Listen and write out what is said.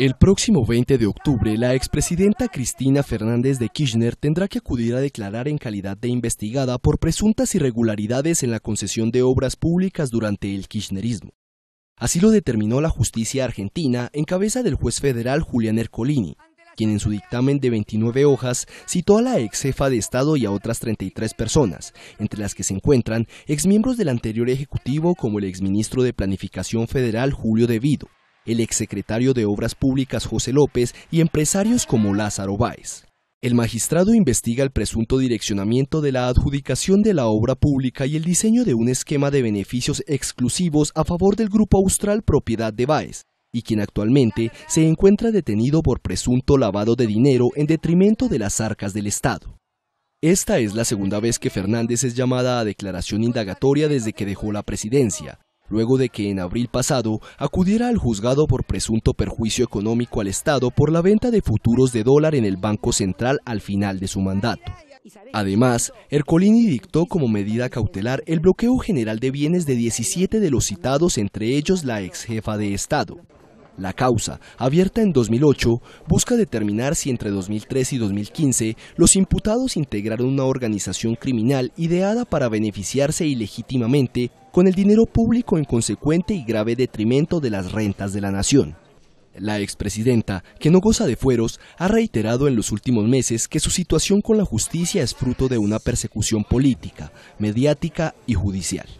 El próximo 20 de octubre, la expresidenta Cristina Fernández de Kirchner tendrá que acudir a declarar en calidad de investigada por presuntas irregularidades en la concesión de obras públicas durante el kirchnerismo. Así lo determinó la justicia argentina en cabeza del juez federal Julián Ercolini, quien en su dictamen de 29 hojas citó a la ex jefa de Estado y a otras 33 personas, entre las que se encuentran exmiembros del anterior Ejecutivo como el exministro de Planificación Federal Julio Devido el exsecretario de Obras Públicas José López y empresarios como Lázaro Báez. El magistrado investiga el presunto direccionamiento de la adjudicación de la obra pública y el diseño de un esquema de beneficios exclusivos a favor del grupo austral propiedad de Báez, y quien actualmente se encuentra detenido por presunto lavado de dinero en detrimento de las arcas del Estado. Esta es la segunda vez que Fernández es llamada a declaración indagatoria desde que dejó la presidencia, luego de que en abril pasado acudiera al juzgado por presunto perjuicio económico al Estado por la venta de futuros de dólar en el Banco Central al final de su mandato. Además, Ercolini dictó como medida cautelar el bloqueo general de bienes de 17 de los citados, entre ellos la ex jefa de Estado. La causa, abierta en 2008, busca determinar si entre 2003 y 2015 los imputados integraron una organización criminal ideada para beneficiarse ilegítimamente con el dinero público en consecuente y grave detrimento de las rentas de la nación. La expresidenta, que no goza de fueros, ha reiterado en los últimos meses que su situación con la justicia es fruto de una persecución política, mediática y judicial.